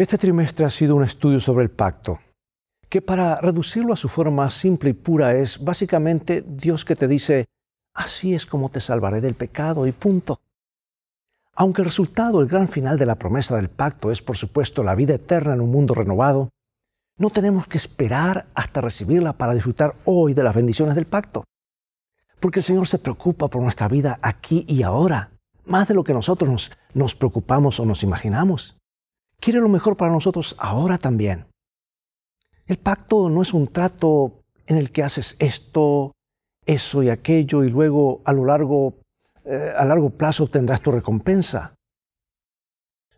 Este trimestre ha sido un estudio sobre el pacto, que para reducirlo a su forma simple y pura es básicamente Dios que te dice, así es como te salvaré del pecado y punto. Aunque el resultado, el gran final de la promesa del pacto es por supuesto la vida eterna en un mundo renovado, no tenemos que esperar hasta recibirla para disfrutar hoy de las bendiciones del pacto. Porque el Señor se preocupa por nuestra vida aquí y ahora, más de lo que nosotros nos, nos preocupamos o nos imaginamos quiere lo mejor para nosotros ahora también. El pacto no es un trato en el que haces esto, eso y aquello y luego a lo largo eh, a largo plazo obtendrás tu recompensa.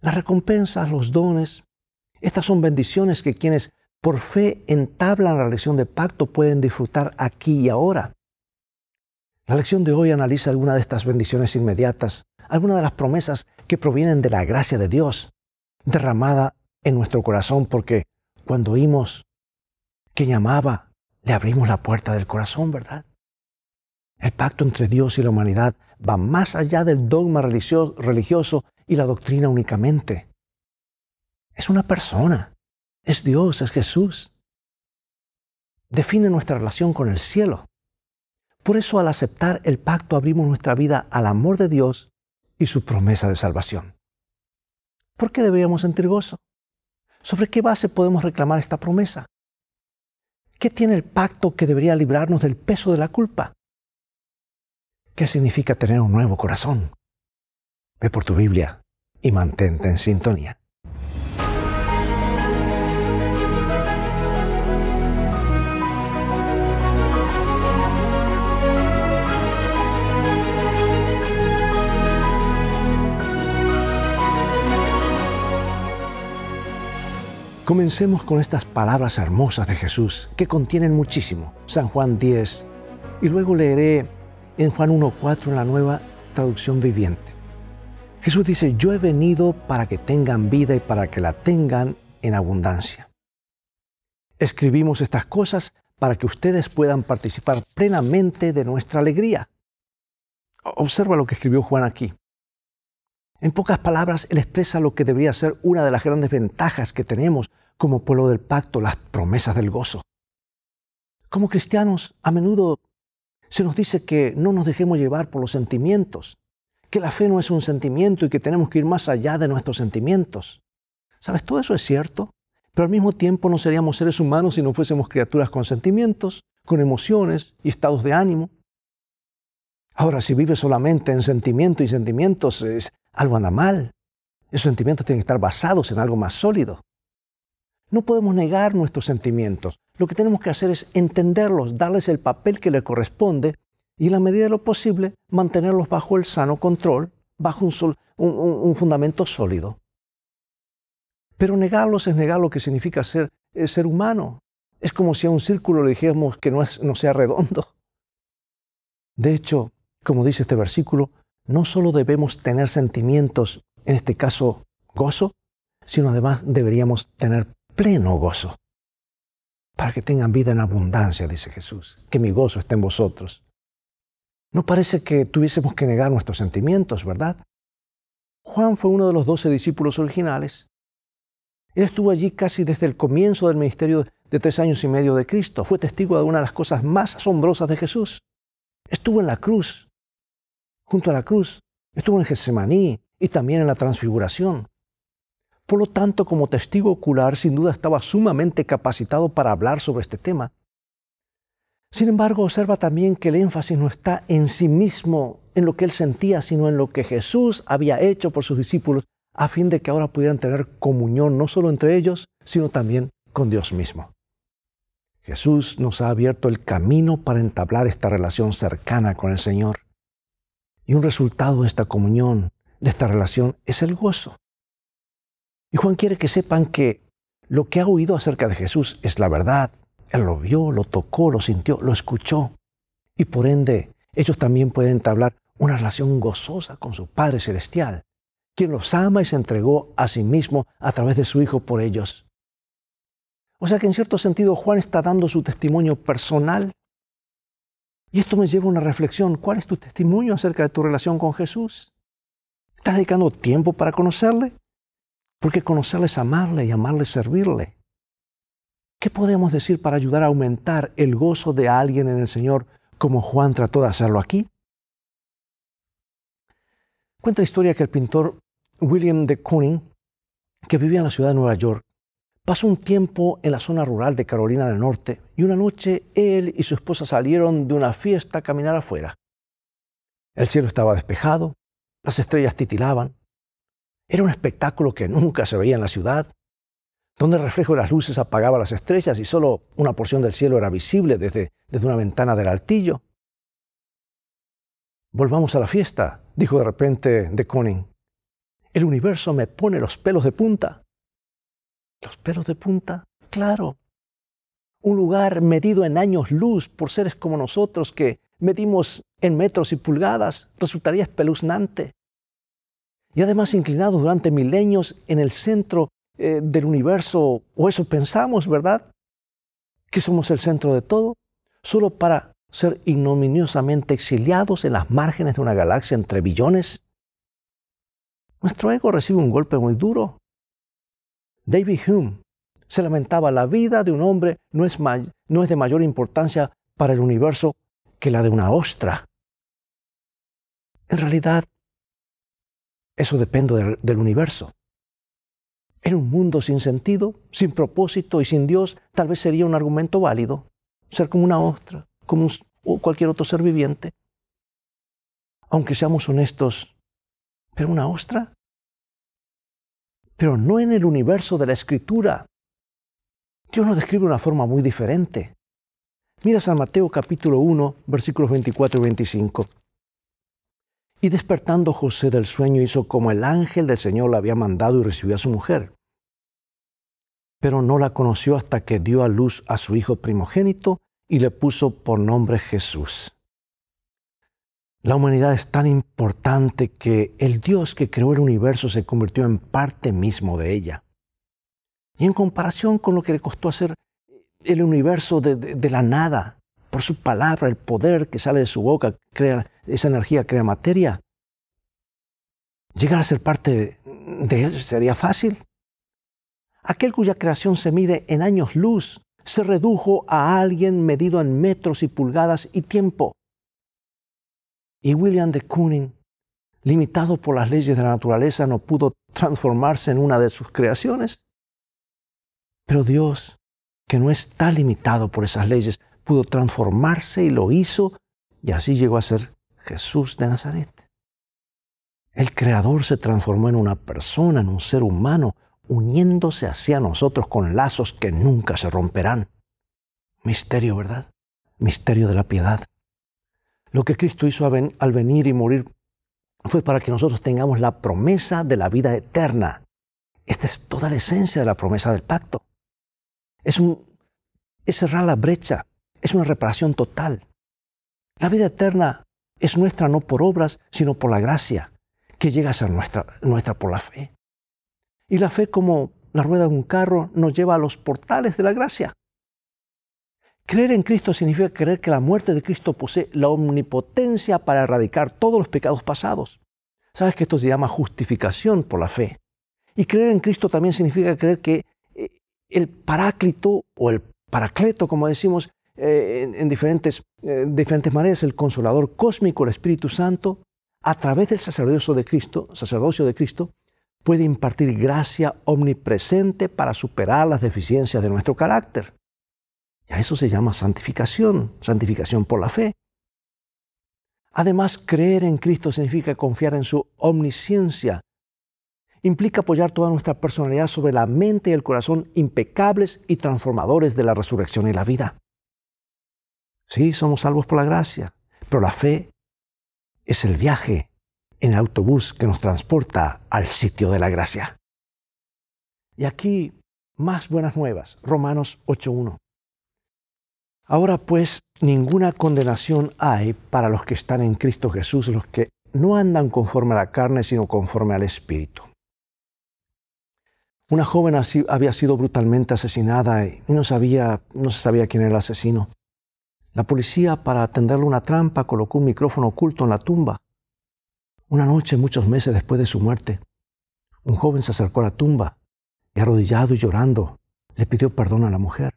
Las recompensas, los dones, estas son bendiciones que quienes por fe entablan la lección de pacto pueden disfrutar aquí y ahora. La lección de hoy analiza alguna de estas bendiciones inmediatas, alguna de las promesas que provienen de la gracia de Dios derramada en nuestro corazón, porque cuando oímos que llamaba, le abrimos la puerta del corazón, ¿verdad? El pacto entre Dios y la humanidad va más allá del dogma religioso y la doctrina únicamente. Es una persona, es Dios, es Jesús. Define nuestra relación con el cielo. Por eso al aceptar el pacto abrimos nuestra vida al amor de Dios y su promesa de salvación. ¿Por qué deberíamos sentir gozo? ¿Sobre qué base podemos reclamar esta promesa? ¿Qué tiene el pacto que debería librarnos del peso de la culpa? ¿Qué significa tener un nuevo corazón? Ve por tu Biblia y mantente en sintonía. Comencemos con estas palabras hermosas de Jesús, que contienen muchísimo. San Juan 10, y luego leeré en Juan 1.4 en la nueva traducción viviente. Jesús dice, yo he venido para que tengan vida y para que la tengan en abundancia. Escribimos estas cosas para que ustedes puedan participar plenamente de nuestra alegría. Observa lo que escribió Juan aquí. En pocas palabras, él expresa lo que debería ser una de las grandes ventajas que tenemos como pueblo del pacto, las promesas del gozo. Como cristianos, a menudo se nos dice que no nos dejemos llevar por los sentimientos, que la fe no es un sentimiento y que tenemos que ir más allá de nuestros sentimientos. ¿Sabes? Todo eso es cierto, pero al mismo tiempo no seríamos seres humanos si no fuésemos criaturas con sentimientos, con emociones y estados de ánimo. Ahora, si vives solamente en sentimientos y sentimientos, es, algo anda mal. Esos sentimientos tienen que estar basados en algo más sólido. No podemos negar nuestros sentimientos. Lo que tenemos que hacer es entenderlos, darles el papel que les corresponde y en la medida de lo posible mantenerlos bajo el sano control, bajo un, fundamento sólido. Pero negarlos es negar lo que significa ser, eh, ser humano. Es como si a un círculo le dijéramos que no, no sea redondo. De hecho, como dice este versículo, no solo debemos tener sentimientos, en este caso gozo, sino además deberíamos tener pleno gozo, para que tengan vida en abundancia, dice Jesús, que mi gozo esté en vosotros. No parece que tuviésemos que negar nuestros sentimientos, ¿verdad? Juan fue uno de los doce discípulos originales. Él estuvo allí casi desde el comienzo del ministerio de tres años y medio de Cristo. Fue testigo de una de las cosas más asombrosas de Jesús. Estuvo en la cruz, junto a la cruz. Estuvo en Getsemaní y también en la transfiguración. Por lo tanto, como testigo ocular, sin duda estaba sumamente capacitado para hablar sobre este tema. Sin embargo, observa también que el énfasis no está en sí mismo, en lo que él sentía, sino en lo que Jesús había hecho por sus discípulos, a fin de que ahora pudieran tener comunión no solo entre ellos, sino también con Dios mismo. Jesús nos ha abierto el camino para entablar esta relación cercana con el Señor. Y un resultado de esta comunión, de esta relación, es el gozo. Y Juan quiere que sepan que lo que ha oído acerca de Jesús es la verdad. Él lo vio, lo tocó, lo sintió, lo escuchó. Y por ende, ellos también pueden entablar una relación gozosa con su Padre Celestial, quien los ama y se entregó a sí mismo a través de su Hijo por ellos. O sea que en cierto sentido Juan está dando su testimonio personal. Y esto me lleva a una reflexión. ¿Cuál es tu testimonio acerca de tu relación con Jesús? ¿Estás dedicando tiempo para conocerle? Porque conocerle es amarle y amarle es servirle. ¿Qué podemos decir para ayudar a aumentar el gozo de alguien en el Señor como Juan trató de hacerlo aquí? Cuenta la historia que el pintor William de Kooning, que vivía en la ciudad de Nueva York, pasó un tiempo en la zona rural de Carolina del Norte y una noche él y su esposa salieron de una fiesta a caminar afuera. El cielo estaba despejado, las estrellas titilaban, era un espectáculo que nunca se veía en la ciudad, donde el reflejo de las luces apagaba las estrellas y solo una porción del cielo era visible desde, desde una ventana del altillo. Volvamos a la fiesta, dijo de repente de Conning. El universo me pone los pelos de punta. ¿Los pelos de punta? Claro. Un lugar medido en años luz por seres como nosotros que medimos en metros y pulgadas resultaría espeluznante y además inclinados durante milenios en el centro eh, del universo, o eso pensamos, ¿verdad? Que somos el centro de todo, solo para ser ignominiosamente exiliados en las márgenes de una galaxia entre billones. Nuestro ego recibe un golpe muy duro. David Hume se lamentaba, la vida de un hombre no es, no es de mayor importancia para el universo que la de una ostra. En realidad, eso depende del, universo. En un mundo sin sentido, sin propósito y sin Dios, tal vez sería un argumento válido ser como una ostra, como cualquier otro ser viviente. Aunque seamos honestos, ¿pero una ostra? Pero no en el universo de la escritura. Dios nos describe de una forma muy diferente. Mira San Mateo capítulo 1, versículos 24 y 25. Y despertando José del sueño hizo como el ángel del Señor le había mandado y recibió a su mujer. Pero no la conoció hasta que dio a luz a su hijo primogénito y le puso por nombre Jesús. La humanidad es tan importante que el Dios que creó el universo se convirtió en parte mismo de ella. Y en comparación con lo que le costó hacer el universo de, de la nada, por su palabra, el poder que sale de su boca, crea, esa energía crea materia. Llegar a ser parte de él sería fácil. Aquel cuya creación se mide en años luz se redujo a alguien medido en metros y pulgadas y tiempo. Y William de Kooning, limitado por las leyes de la naturaleza, no pudo transformarse en una de sus creaciones. Pero Dios, que no está limitado por esas leyes, pudo transformarse y lo hizo, y así llegó a ser Jesús de Nazaret. El Creador se transformó en una persona, en un ser humano, uniéndose hacia nosotros con lazos que nunca se romperán. Misterio, ¿verdad? Misterio de la piedad. Lo que Cristo hizo al venir y morir fue para que nosotros tengamos la promesa de la vida eterna. Esta es toda la esencia de la promesa del pacto. Es, un, es cerrar la brecha es una reparación total. La vida eterna es nuestra no por obras, sino por la gracia, que llega a ser nuestra, nuestra por la fe. Y la fe como la rueda de un carro nos lleva a los portales de la gracia. Creer en Cristo significa creer que la muerte de Cristo posee la omnipotencia para erradicar todos los pecados pasados. Sabes que esto se llama justificación por la fe. Y creer en Cristo también significa creer que eh, el paráclito o el paracleto, como decimos, eh, en, diferentes, eh, diferentes maneras, el consolador cósmico, el Espíritu Santo, a través del sacerdocio de Cristo, sacerdocio de Cristo, puede impartir gracia omnipresente para superar las deficiencias de nuestro carácter. Y a eso se llama santificación, santificación por la fe. Además, creer en Cristo significa confiar en su omnisciencia. Implica apoyar toda nuestra personalidad sobre la mente y el corazón impecables y transformadores de la resurrección y la vida. Sí, somos salvos por la gracia, pero la fe es el viaje en autobús que nos transporta al sitio de la gracia. Y aquí más buenas nuevas, Romanos 8.1. Ahora pues ninguna condenación hay para los que están en Cristo Jesús, los que no andan conforme a la carne, sino conforme al Espíritu. Una joven había sido brutalmente asesinada y no, sabía, no se sabía quién era el asesino. La policía, para atenderle una trampa, colocó un micrófono oculto en la tumba. Una noche, muchos meses después de su muerte, un joven se acercó a la tumba y arrodillado y llorando, le pidió perdón a la mujer.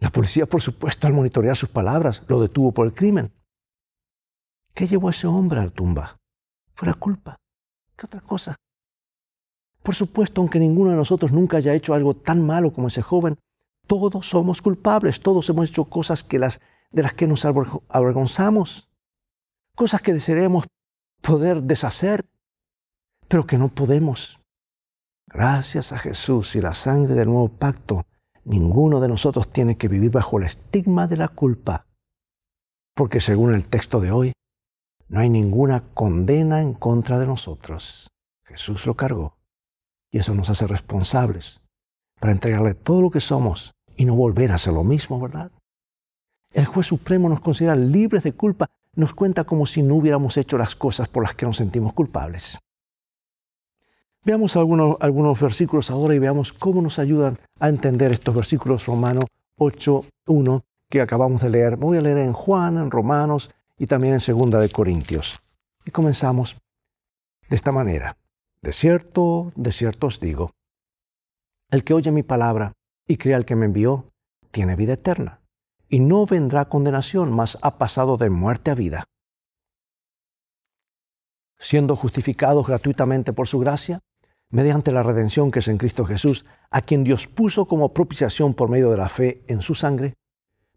La policía, por supuesto, al monitorear sus palabras, lo detuvo por el crimen. ¿Qué llevó a ese hombre a la tumba? Fue la culpa. ¿Qué otra cosa? Por supuesto, aunque ninguno de nosotros nunca haya hecho algo tan malo como ese joven, todos somos culpables, todos hemos hecho cosas que las de las que nos avergonzamos, cosas que desearemos poder deshacer, pero que no podemos. Gracias a Jesús y la sangre del nuevo pacto, ninguno de nosotros tiene que vivir bajo el estigma de la culpa, porque según el texto de hoy, no hay ninguna condena en contra de nosotros. Jesús lo cargó y eso nos hace responsables para entregarle todo lo que somos y no volver a hacer lo mismo, ¿verdad? El juez supremo nos considera libres de culpa, nos cuenta como si no hubiéramos hecho las cosas por las que nos sentimos culpables. Veamos algunos, versículos ahora y veamos cómo nos ayudan a entender estos versículos Romanos 8.1 que acabamos de leer. voy a leer en Juan, en Romanos y también en Segunda de Corintios. Y comenzamos de esta manera. De cierto, de cierto os digo, el que oye mi palabra y crea al que me envió, tiene vida eterna y no vendrá condenación, mas ha pasado de muerte a vida. Siendo justificados gratuitamente por su gracia, mediante la redención que es en Cristo Jesús, a quien Dios puso como propiciación por medio de la fe en su sangre,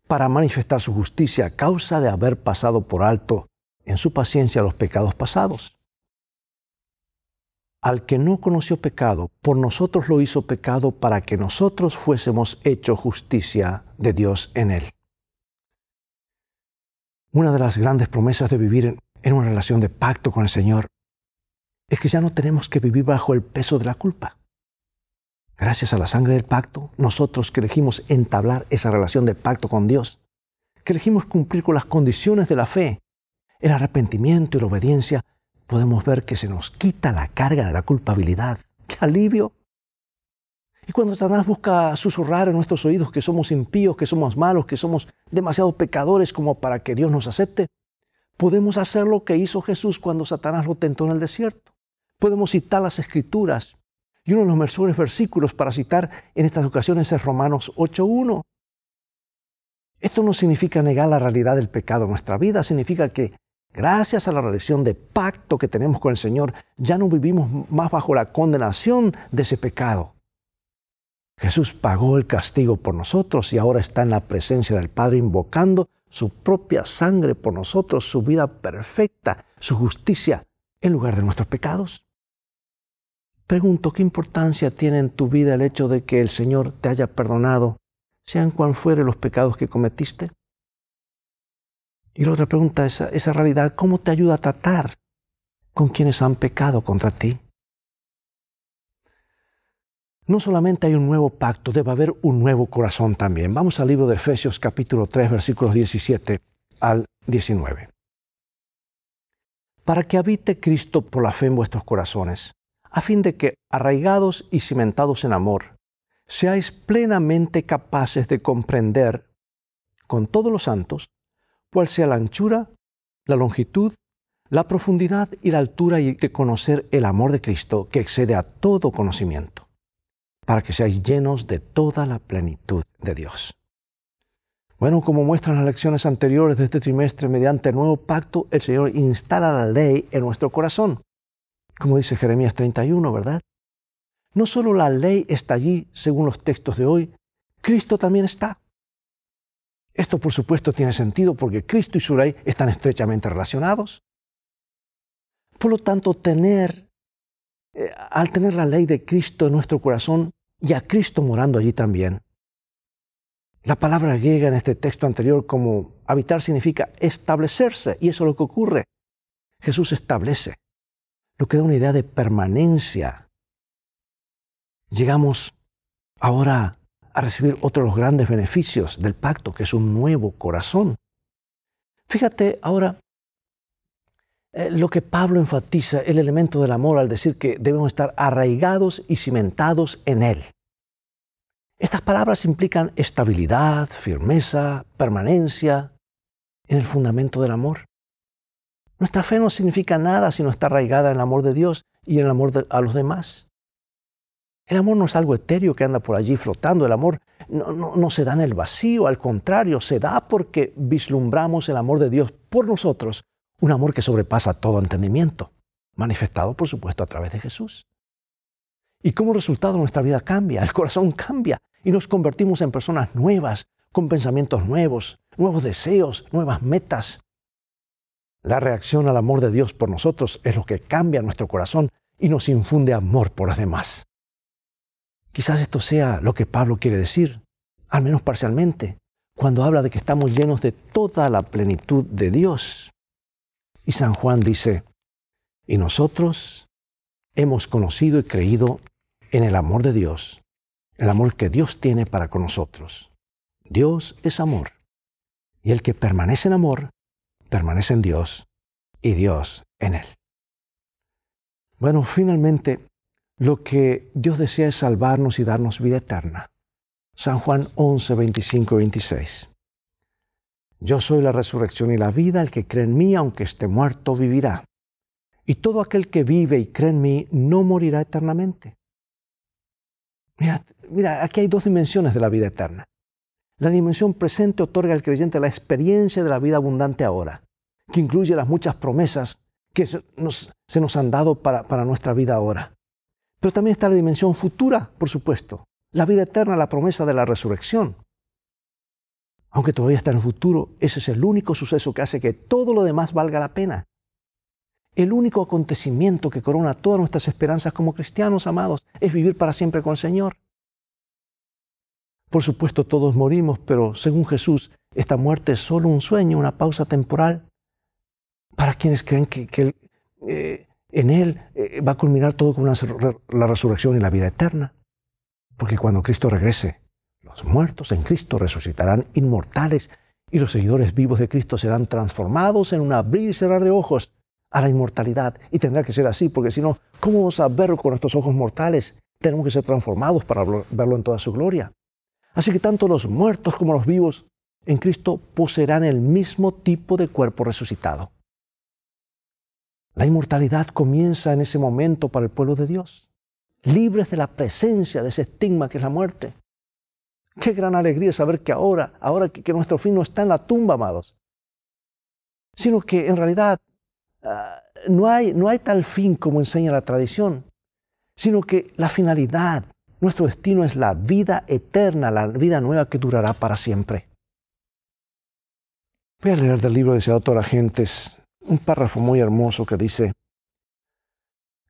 para manifestar su justicia a causa de haber pasado por alto en su paciencia los pecados pasados. Al que no conoció pecado, por nosotros lo hizo pecado para que nosotros fuésemos hecho justicia de Dios en él. Una de las grandes promesas de vivir en, una relación de pacto con el Señor es que ya no tenemos que vivir bajo el peso de la culpa. Gracias a la sangre del pacto, nosotros que elegimos entablar esa relación de pacto con Dios, que elegimos cumplir con las condiciones de la fe, el arrepentimiento y la obediencia, podemos ver que se nos quita la carga de la culpabilidad. ¡Qué alivio! Y cuando Satanás busca susurrar en nuestros oídos que somos impíos, que somos malos, que somos demasiado pecadores como para que Dios nos acepte. Podemos hacer lo que hizo Jesús cuando Satanás lo tentó en el desierto. Podemos citar las escrituras. Y uno de los mejores versículos para citar en estas ocasiones es Romanos 8.1. Esto no significa negar la realidad del pecado en nuestra vida, significa que gracias a la relación de pacto que tenemos con el Señor, ya no vivimos más bajo la condenación de ese pecado. Jesús pagó el castigo por nosotros y ahora está en la presencia del Padre invocando su propia sangre por nosotros, su vida perfecta, su justicia en lugar de nuestros pecados. Pregunto, ¿qué importancia tiene en tu vida el hecho de que el Señor te haya perdonado, sean cuan fuere los pecados que cometiste? Y la otra pregunta, es, esa realidad, ¿cómo te ayuda a tratar con quienes han pecado contra ti? no solamente hay un nuevo pacto, debe haber un nuevo corazón también. Vamos al libro de Efesios capítulo 3 versículos 17 al 19. Para que habite Cristo por la fe en vuestros corazones, a fin de que, arraigados y cimentados en amor, seáis plenamente capaces de comprender con todos los santos cuál sea la anchura, la longitud, la profundidad y la altura y de conocer el amor de Cristo que excede a todo conocimiento para que seáis llenos de toda la plenitud de Dios. Bueno, como muestran las lecciones anteriores de este trimestre, mediante el nuevo pacto, el Señor instala la ley en nuestro corazón, como dice Jeremías 31, ¿verdad? No solo la ley está allí, según los textos de hoy, Cristo también está. Esto, por supuesto, tiene sentido porque Cristo y su ley están estrechamente relacionados. Por lo tanto, tener, eh, al tener la ley de Cristo en nuestro corazón, y a Cristo morando allí también. La palabra griega en este texto anterior como habitar significa establecerse y eso es lo que ocurre. Jesús establece, lo que da una idea de permanencia. Llegamos ahora a recibir otro de los grandes beneficios del pacto, que es un nuevo corazón. Fíjate ahora eh, lo que Pablo enfatiza el elemento del amor al decir que debemos estar arraigados y cimentados en él. Estas palabras implican estabilidad, firmeza, permanencia en el fundamento del amor. Nuestra fe no significa nada si no está arraigada en el amor de Dios y en el amor a los demás. El amor no es algo etéreo que anda por allí flotando. El amor no, se da en el vacío, al contrario, se da porque vislumbramos el amor de Dios por nosotros, un amor que sobrepasa todo entendimiento, manifestado por supuesto a través de Jesús. Y como resultado nuestra vida cambia, el corazón cambia y nos convertimos en personas nuevas, con pensamientos nuevos, nuevos deseos, nuevas metas. La reacción al amor de Dios por nosotros es lo que cambia nuestro corazón y nos infunde amor por los demás. Quizás esto sea lo que Pablo quiere decir, al menos parcialmente, cuando habla de que estamos llenos de toda la plenitud de Dios. Y San Juan dice, y nosotros hemos conocido y creído en el amor de Dios, el amor que Dios tiene para con nosotros. Dios es amor, y el que permanece en amor, permanece en Dios, y Dios en él. Bueno, finalmente, lo que Dios desea es salvarnos y darnos vida eterna. San Juan 11, 25 26. Yo soy la resurrección y la vida, el que cree en mí, aunque esté muerto, vivirá. Y todo aquel que vive y cree en mí no morirá eternamente. Mira, aquí hay dos dimensiones de la vida eterna. La dimensión presente otorga al creyente la experiencia de la vida abundante ahora, que incluye las muchas promesas que se nos, han dado para nuestra vida ahora. Pero también está la dimensión futura, por supuesto, la vida eterna, la promesa de la resurrección aunque todavía está en el futuro, ese es el único suceso que hace que todo lo demás valga la pena. El único acontecimiento que corona todas nuestras esperanzas como cristianos amados es vivir para siempre con el Señor. Por supuesto, todos morimos, pero según Jesús, esta muerte es solo un sueño, una pausa temporal. Para quienes creen que, eh, en Él eh, va a culminar todo con la resurrección y la vida eterna. Porque cuando Cristo regrese, los muertos en Cristo resucitarán inmortales y los seguidores vivos de Cristo serán transformados en un abrir y cerrar de ojos a la inmortalidad. Y tendrá que ser así, porque si no, ¿cómo vamos a verlo con nuestros ojos mortales? Tenemos que ser transformados para verlo en toda su gloria. Así que tanto los muertos como los vivos en Cristo poseerán el mismo tipo de cuerpo resucitado. La inmortalidad comienza en ese momento para el pueblo de Dios, libres de la presencia de ese estigma que es la muerte. Qué gran alegría saber que ahora, ahora que, nuestro fin no está en la tumba, amados, sino que en realidad ah, no, hay, tal fin como enseña la tradición, sino que la finalidad, nuestro destino es la vida eterna, la vida nueva que durará para siempre. Voy a leer del libro de ese autor Gentes un párrafo muy hermoso que dice,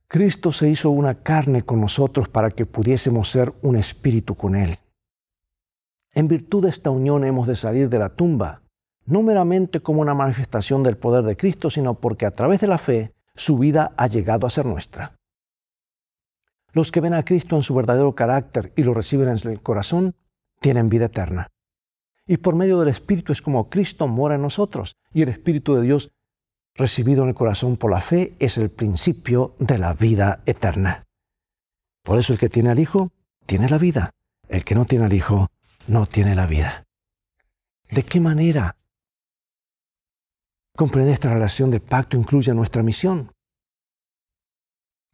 Cristo se hizo una carne con nosotros para que pudiésemos ser un espíritu con Él. En virtud de esta unión hemos de salir de la tumba, no meramente como una manifestación del poder de Cristo, sino porque a través de la fe su vida ha llegado a ser nuestra. Los que ven a Cristo en su verdadero carácter y lo reciben en el corazón, tienen vida eterna. Y por medio del Espíritu es como Cristo mora en nosotros, y el Espíritu de Dios recibido en el corazón por la fe es el principio de la vida eterna. Por eso el que tiene al Hijo, tiene la vida. El que no tiene al Hijo, no tiene la vida. ¿De qué manera comprender esta relación de pacto incluye nuestra misión?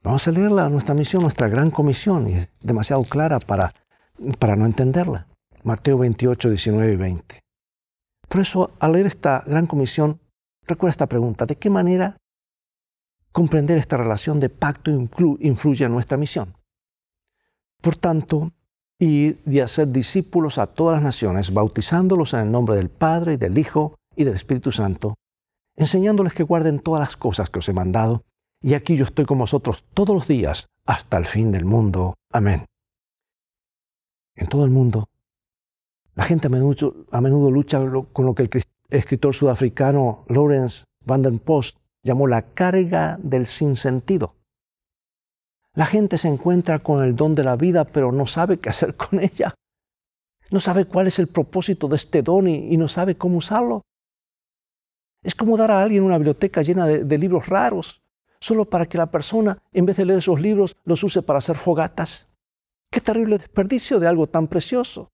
Vamos a leerla, nuestra misión, nuestra gran comisión, y es demasiado clara para, para no entenderla. Mateo 28, 19 y 20. Por eso, al leer esta gran comisión, recuerda esta pregunta, ¿de qué manera comprender esta relación de pacto influye en nuestra misión? Por tanto, y de hacer discípulos a todas las naciones, bautizándolos en el nombre del Padre, y del Hijo y del Espíritu Santo, enseñándoles que guarden todas las cosas que os he mandado, y aquí yo estoy con vosotros todos los días hasta el fin del mundo. Amén. En todo el mundo, la gente a menudo, lucha con lo que el escritor sudafricano Lawrence Van Den Post llamó la carga del sinsentido. La gente se encuentra con el don de la vida, pero no sabe qué hacer con ella. No sabe cuál es el propósito de este don y, no sabe cómo usarlo. Es como dar a alguien una biblioteca llena de, de libros raros, solo para que la persona, en vez de leer esos libros, los use para hacer fogatas. Qué terrible desperdicio de algo tan precioso.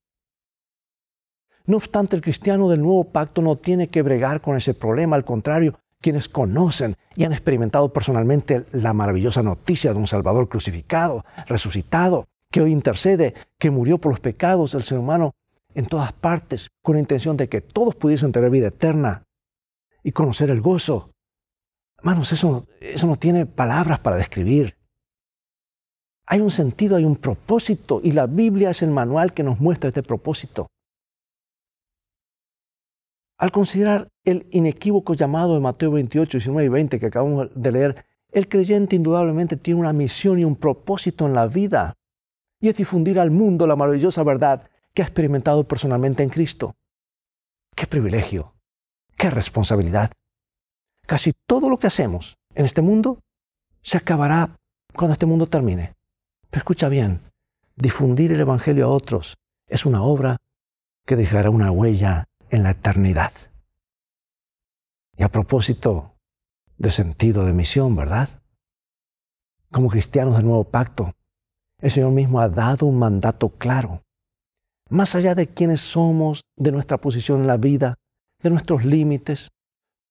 No obstante, el cristiano del nuevo pacto no tiene que bregar con ese problema, al contrario, quienes conocen y han experimentado personalmente la maravillosa noticia de un Salvador crucificado, resucitado, que hoy intercede, que murió por los pecados del ser humano en todas partes, con la intención de que todos pudiesen tener vida eterna y conocer el gozo. Hermanos, eso, eso no tiene palabras para describir. Hay un sentido, hay un propósito, y la Biblia es el manual que nos muestra este propósito. Al considerar el inequívoco llamado de Mateo 28, 19 y 20 que acabamos de leer, el creyente indudablemente tiene una misión y un propósito en la vida, y es difundir al mundo la maravillosa verdad que ha experimentado personalmente en Cristo. ¡Qué privilegio! ¡Qué responsabilidad! Casi todo lo que hacemos en este mundo se acabará cuando este mundo termine. Pero escucha bien, difundir el Evangelio a otros es una obra que dejará una huella en la eternidad. Y a propósito de sentido de misión, ¿verdad? Como cristianos del nuevo pacto, el Señor mismo ha dado un mandato claro. Más allá de quiénes somos, de nuestra posición en la vida, de nuestros límites,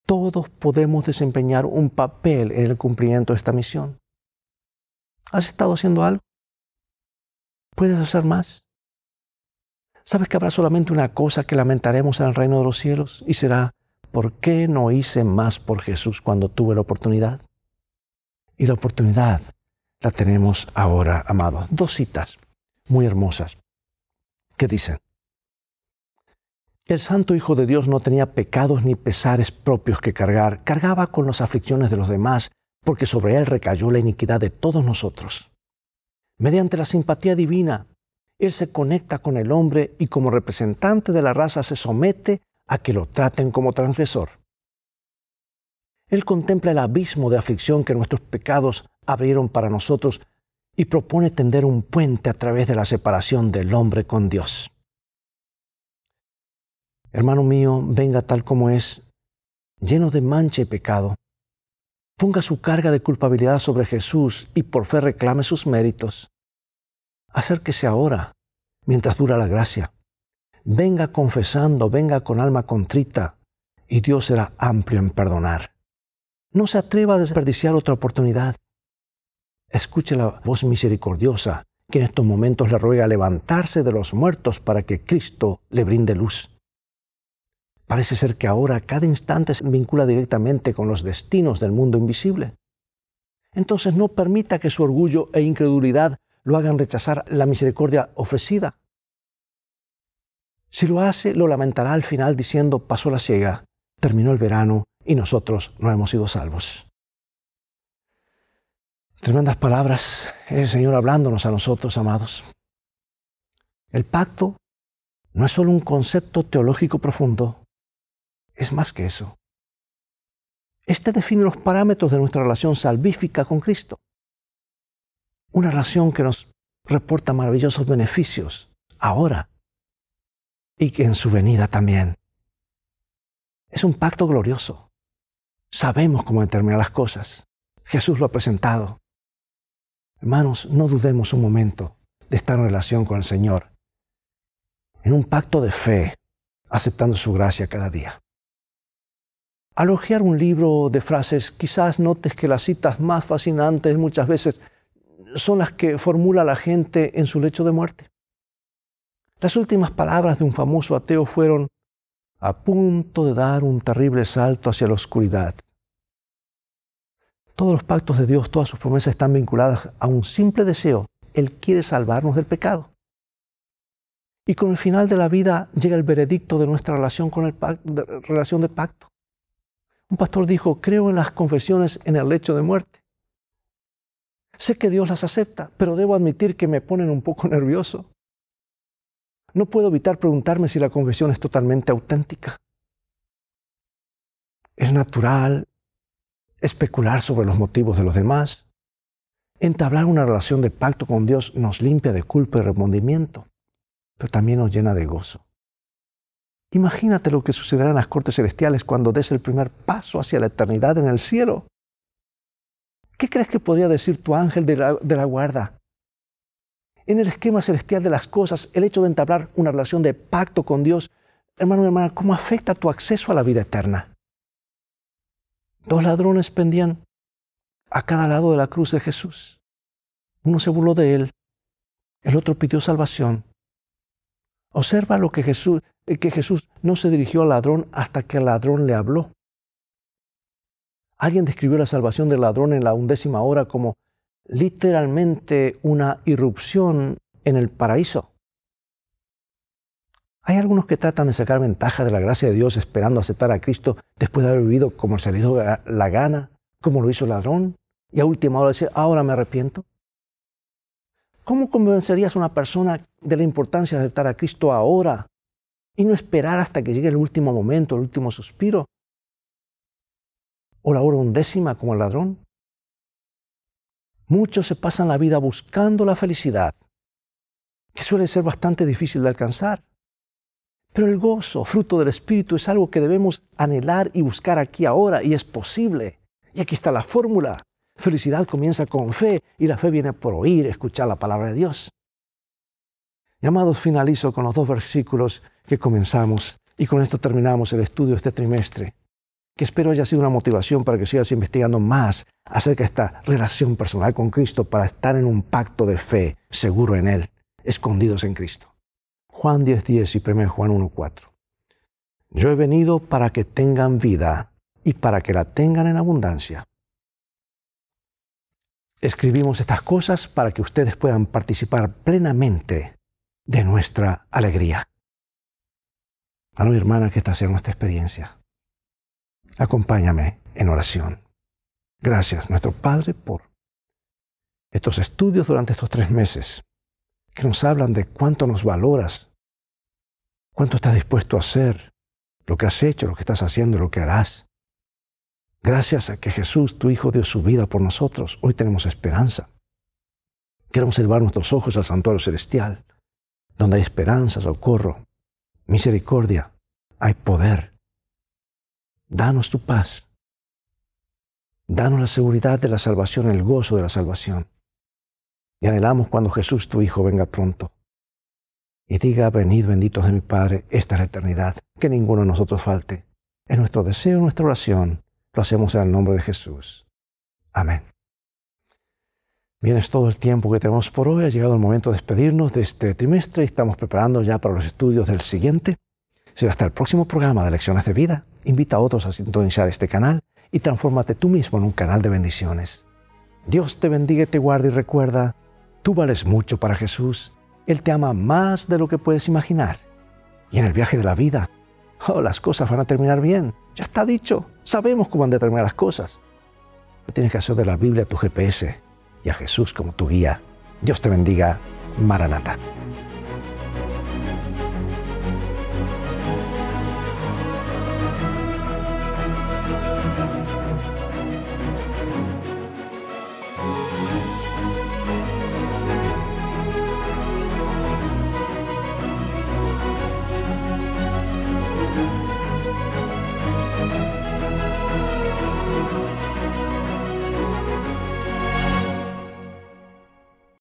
todos podemos desempeñar un papel en el cumplimiento de esta misión. ¿Has estado haciendo algo? ¿Puedes hacer más? ¿Sabes que habrá solamente una cosa que lamentaremos en el reino de los cielos? Y será, ¿por qué no hice más por Jesús cuando tuve la oportunidad? Y la oportunidad la tenemos ahora, amados. Dos citas muy hermosas que dicen, el santo Hijo de Dios no tenía pecados ni pesares propios que cargar, cargaba con las aflicciones de los demás, porque sobre él recayó la iniquidad de todos nosotros. Mediante la simpatía divina, él se conecta con el hombre y como representante de la raza se somete a que lo traten como transgresor. Él contempla el abismo de aflicción que nuestros pecados abrieron para nosotros y propone tender un puente a través de la separación del hombre con Dios. Hermano mío, venga tal como es, lleno de mancha y pecado. Ponga su carga de culpabilidad sobre Jesús y por fe reclame sus méritos acérquese ahora, mientras dura la gracia. Venga confesando, venga con alma contrita, y Dios será amplio en perdonar. No se atreva a desperdiciar otra oportunidad. Escuche la voz misericordiosa que en estos momentos le ruega levantarse de los muertos para que Cristo le brinde luz. Parece ser que ahora cada instante se vincula directamente con los destinos del mundo invisible. Entonces no permita que su orgullo e incredulidad lo hagan rechazar la misericordia ofrecida. Si lo hace, lo lamentará al final diciendo, pasó la ciega, terminó el verano y nosotros no hemos sido salvos. Tremendas palabras el Señor hablándonos a nosotros, amados. El pacto no es solo un concepto teológico profundo, es más que eso. Este define los parámetros de nuestra relación salvífica con Cristo una relación que nos reporta maravillosos beneficios ahora y que en su venida también. Es un pacto glorioso. Sabemos cómo determinar las cosas. Jesús lo ha presentado. Hermanos, no dudemos un momento de estar en relación con el Señor, en un pacto de fe, aceptando su gracia cada día. Al hojear un libro de frases, quizás notes que las citas más fascinantes muchas veces son las que formula la gente en su lecho de muerte. Las últimas palabras de un famoso ateo fueron, a punto de dar un terrible salto hacia la oscuridad. Todos los pactos de Dios, todas sus promesas están vinculadas a un simple deseo. Él quiere salvarnos del pecado. Y con el final de la vida llega el veredicto de nuestra relación con el relación de pacto. Un pastor dijo, creo en las confesiones en el lecho de muerte, Sé que Dios las acepta, pero debo admitir que me ponen un poco nervioso. No puedo evitar preguntarme si la confesión es totalmente auténtica. Es natural especular sobre los motivos de los demás. Entablar una relación de pacto con Dios nos limpia de culpa y remordimiento, pero también nos llena de gozo. Imagínate lo que sucederá en las cortes celestiales cuando des el primer paso hacia la eternidad en el cielo. ¿Qué crees que podría decir tu ángel de la, guarda? En el esquema celestial de las cosas, el hecho de entablar una relación de pacto con Dios, hermano y hermana, ¿cómo afecta tu acceso a la vida eterna? Dos ladrones pendían a cada lado de la cruz de Jesús. Uno se burló de él, el otro pidió salvación. Observa lo que Jesús, eh, que Jesús no se dirigió al ladrón hasta que el ladrón le habló. Alguien describió la salvación del ladrón en la undécima hora como literalmente una irrupción en el paraíso. Hay algunos que tratan de sacar ventaja de la gracia de Dios esperando aceptar a Cristo después de haber vivido como se le dio la gana, como lo hizo el ladrón, y a última hora decir, ahora me arrepiento. ¿Cómo convencerías a una persona de la importancia de aceptar a Cristo ahora y no esperar hasta que llegue el último momento, el último suspiro? o la hora undécima como el ladrón. Muchos se pasan la vida buscando la felicidad, que suele ser bastante difícil de alcanzar. Pero el gozo, fruto del Espíritu, es algo que debemos anhelar y buscar aquí ahora, y es posible. Y aquí está la fórmula. Felicidad comienza con fe, y la fe viene por oír, escuchar la palabra de Dios. Y amados, finalizo con los dos versículos que comenzamos, y con esto terminamos el estudio de este trimestre que espero haya sido una motivación para que sigas investigando más acerca de esta relación personal con Cristo para estar en un pacto de fe seguro en Él, escondidos en Cristo. Juan 10.10 y 1 Juan 1.4. Yo he venido para que tengan vida y para que la tengan en abundancia. Escribimos estas cosas para que ustedes puedan participar plenamente de nuestra alegría. a mi hermana, que esta sea nuestra experiencia. Acompáñame en oración. Gracias, nuestro Padre, por estos estudios durante estos tres meses, que nos hablan de cuánto nos valoras, cuánto estás dispuesto a hacer, lo que has hecho, lo que estás haciendo, lo que harás. Gracias a que Jesús, tu Hijo, dio su vida por nosotros, hoy tenemos esperanza. Queremos elevar nuestros ojos al santuario celestial, donde hay esperanza, socorro, misericordia, hay poder Danos tu paz. Danos la seguridad de la salvación, el gozo de la salvación. Y anhelamos cuando Jesús, tu Hijo, venga pronto y diga, venid benditos de mi Padre, esta es la eternidad, que ninguno de nosotros falte. Es nuestro deseo, nuestra oración. Lo hacemos en el nombre de Jesús. Amén. Bien, es todo el tiempo que tenemos por hoy. Ha llegado el momento de despedirnos de este trimestre y estamos preparando ya para los estudios del siguiente. Será hasta el próximo programa de Lecciones de Vida Invita a otros a sintonizar este canal y transfórmate tú mismo en un canal de bendiciones. Dios te bendiga te guarde y recuerda, tú vales mucho para Jesús. Él te ama más de lo que puedes imaginar. Y en el viaje de la vida, oh, las cosas van a terminar bien. Ya está dicho, sabemos cómo van a terminar las cosas. Pero tienes que hacer de la Biblia tu GPS y a Jesús como tu guía. Dios te bendiga. Maranata.